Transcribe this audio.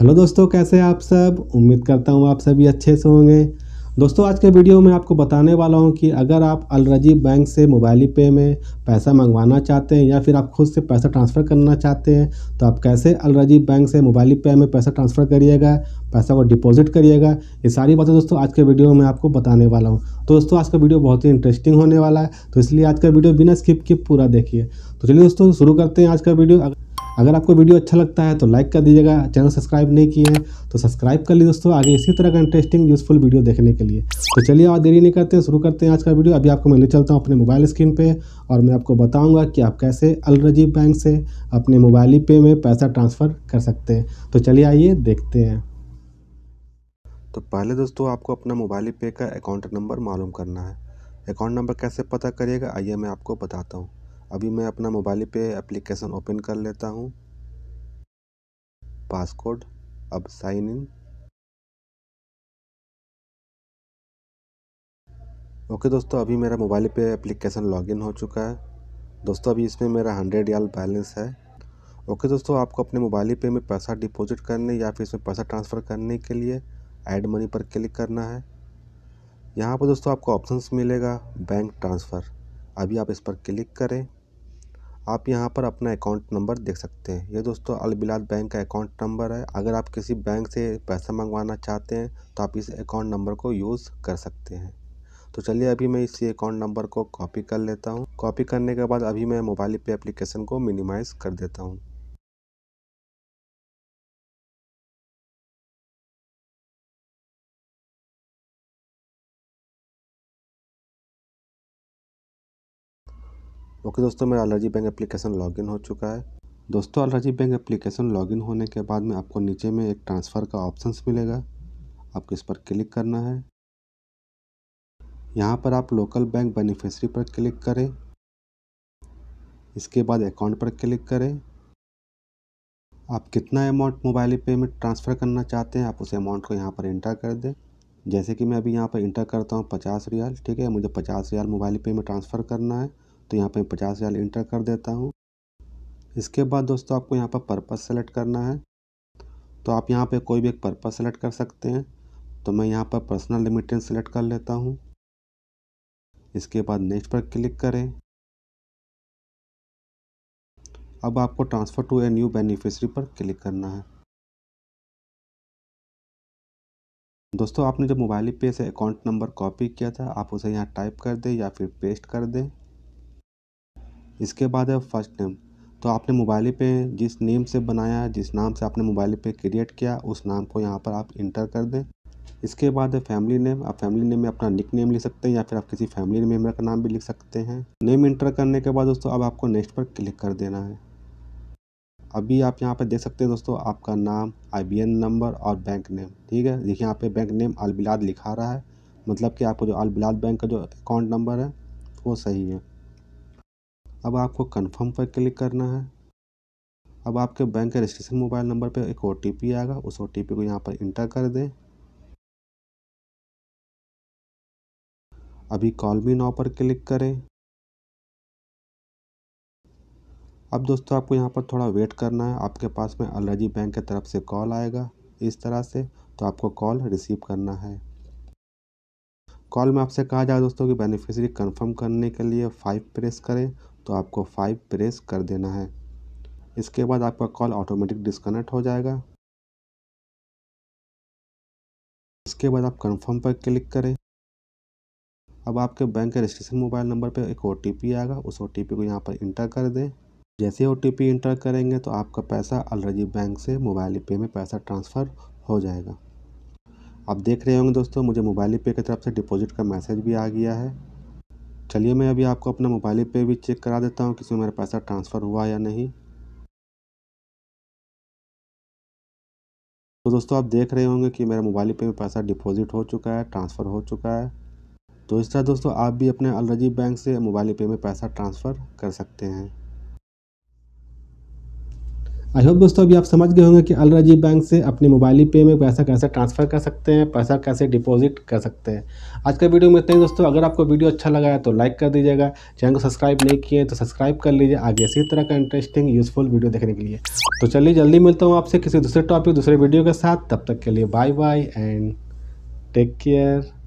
hello दोस्तों कैसे हैं आप सब उम्मीद करता हूँ आप सभी अच्छे से होंगे दोस्तों आज के वीडियो में आपको बताने वाला हूँ कि अगर आप अलरजी बैंक से मोबाइल पे में पैसा मंगवाना चाहते हैं या फिर आप खुद से पैसा ट्रांसफ़र करना चाहते हैं तो आप कैसे अलरजी बैंक से मोबाइल पे में पैसा ट्रांसफ़र करिएगा पैसा को डिपॉजिट करिएगा ये सारी बातें दोस्तों आज के वीडियो में आपको बताने वाला हूँ तो दोस्तों आज का वीडियो बहुत ही इंटरेस्टिंग होने वाला है तो इसलिए आज का वीडियो बिना स्किप के पूरा देखिए तो चलिए दोस्तों शुरू करते हैं आज का वीडियो अगर आपको वीडियो अच्छा लगता है तो लाइक कर दीजिएगा चैनल सब्सक्राइब नहीं किए हैं तो सब्सक्राइब कर लीजिए दोस्तों आगे इसी तरह का इंटरेस्टिंग यूजफुल वीडियो देखने के लिए तो चलिए और देरी नहीं करते हैं शुरू करते हैं आज का वीडियो अभी आपको मैं ले चलता हूँ अपने मोबाइल स्क्रीन पर और मैं आपको बताऊँगा कि आप कैसे अलरजीब बैंक से अपने मोबाइल पे में पैसा ट्रांसफ़र कर सकते हैं तो चलिए आइए देखते हैं तो पहले दोस्तों आपको अपना मोबाइल पे का अकाउंट नंबर मालूम करना है अकाउंट नंबर कैसे पता करिएगा आइए मैं आपको बताता हूँ अभी मैं अपना मोबाइल पे एप्लीकेशन ओपन कर लेता हूँ पासकोड अब साइन इन ओके दोस्तों अभी मेरा मोबाइल पे एप्लीकेशन लॉगिन हो चुका है दोस्तों अभी इसमें मेरा हंड्रेड याल बैलेंस है ओके दोस्तों आपको अपने मोबाइल पे में पैसा डिपॉजिट करने या फिर इसमें पैसा ट्रांसफ़र करने के लिए ऐड मनी पर क्लिक करना है यहाँ पर दोस्तों आपको ऑप्शंस मिलेगा बैंक ट्रांसफ़र अभी आप इस पर क्लिक करें आप यहाँ पर अपना अकाउंट नंबर देख सकते हैं ये दोस्तों अलबिलाद बैंक का अकाउंट नंबर है अगर आप किसी बैंक से पैसा मंगवाना चाहते हैं तो आप इस अकाउंट नंबर को यूज़ कर सकते हैं तो चलिए अभी मैं इसी अकाउंट नंबर को कॉपी कर लेता हूँ कॉपी करने के बाद अभी मैं मोबाइल पे एप्लीकेशन को मिनिमाइज़ कर देता हूँ ओके दोस्तों मेरा अलर्जी बैंक एप्लीकेशन लॉगिन हो चुका है दोस्तों अलर्जी बैंक एप्लीकेशन लॉगिन होने के बाद में आपको नीचे में एक ट्रांसफ़र का ऑप्शन मिलेगा आपको इस पर क्लिक करना है यहाँ पर आप लोकल बैंक बेनिफिशरी पर क्लिक करें इसके बाद अकाउंट पर क्लिक करें आप कितना अमाउंट मोबाइल पे में ट्रांसफ़र करना चाहते हैं आप उस अमाउंट को यहाँ पर इंटर कर दें जैसे कि मैं अभी यहाँ पर इंटर करता हूँ पचास रियाल ठीक है मुझे पचास रियाल मोबाइल पे में ट्रांसफ़र करना है तो यहाँ पर पचास हज़ार इंटर कर देता हूँ इसके बाद दोस्तों आपको यहाँ पर पर्पज़ सेलेक्ट करना है तो आप यहाँ पे कोई भी एक पर्पज सेलेक्ट कर सकते हैं तो मैं यहाँ पर पर्सनल लिमिटेड सेलेक्ट कर लेता हूँ इसके बाद नेक्स्ट पर क्लिक करें अब आपको transfer to a new beneficiary पर क्लिक करना है दोस्तों आपने जब मोबाइल पे से अकाउंट नंबर कॉपी किया था आप उसे यहाँ टाइप कर दें या फिर पेस्ट कर दें इसके बाद है फर्स्ट नेम तो आपने मोबाइल पे जिस नेम से बनाया जिस नाम से आपने मोबाइल पे क्रिएट किया उस नाम को यहाँ पर आप इंटर कर दें इसके बाद है फैमिली नेम आप फैमिली नेम में अपना निक नेम लिख सकते हैं या फिर आप किसी फैमिली मेम्बर का नाम भी लिख सकते हैं नेम इंटर करने के बाद दोस्तों अब आपको नेक्स्ट पर क्लिक कर देना है अभी आप यहाँ पर देख सकते हैं दोस्तों आपका नाम आई नंबर और बैंक नेम ठीक है देखिए यहाँ पर बैंक नेम अलबिलाद लिखा रहा है मतलब कि आपको जो अलबिलाद बैंक का जो अकाउंट नंबर है वो सही है अब आपको कन्फर्म पर क्लिक करना है अब आपके बैंक के रजिस्ट्रेशन मोबाइल नंबर पर एक ओ आएगा उस ओ को यहाँ पर इंटर कर दें अभी कॉल मी नाव पर क्लिक करें अब दोस्तों आपको यहाँ पर थोड़ा वेट करना है आपके पास में अलर्जी बैंक की तरफ से कॉल आएगा इस तरह से तो आपको कॉल रिसीव करना है कॉल में आपसे कहा जाए दोस्तों कि बेनिफिशियरी कंफर्म करने के लिए फाइव प्रेस करें तो आपको फाइव प्रेस कर देना है इसके बाद आपका कॉल ऑटोमेटिक डिस्कनेक्ट हो जाएगा इसके बाद आप कंफर्म पर क्लिक करें अब आपके बैंक के रजिस्ट्रेशन मोबाइल नंबर पर एक ओ आएगा उस ओ को यहाँ पर इंटर कर दें जैसे ओ इंटर करेंगे तो आपका पैसा अलरजी बैंक से मोबाइल पे में पैसा ट्रांसफ़र हो जाएगा आप देख रहे होंगे दोस्तों मुझे मोबाइल पे की तरफ से डिपॉजिट का मैसेज भी आ गया है चलिए मैं अभी आपको अपना मोबाइल पे भी चेक करा देता हूँ किसी मेरा पैसा ट्रांसफ़र हुआ या नहीं तो दोस्तों आप देख रहे होंगे कि मेरा मोबाइल पे में पैसा डिपॉजिट हो चुका है ट्रांसफ़र हो चुका है तो इस तरह दोस्तों आप भी अपने अलरजी बैंक से मोबाइल पे में पैसा ट्रांसफ़र कर सकते हैं आई होप दोस्तों अभी आप समझ गए होंगे कि अल राजीव बैंक से अपने मोबाइल पे में पैसा कैसे ट्रांसफ़र कर सकते हैं पैसा कैसे डिपॉजिट कर सकते हैं आज का वीडियो में इतना ही दोस्तों अगर आपको वीडियो अच्छा लगा है तो लाइक कर दीजिएगा चैनल को सब्सक्राइब नहीं किए तो सब्सक्राइब कर लीजिए आगे इसी तरह का इंटरेस्टिंग यूज़फुल वीडियो देखने के लिए तो चलिए जल्दी मिलता हूँ आपसे किसी दूसरे टॉपिक दूसरे वीडियो के साथ तब तक के लिए bye bye and take care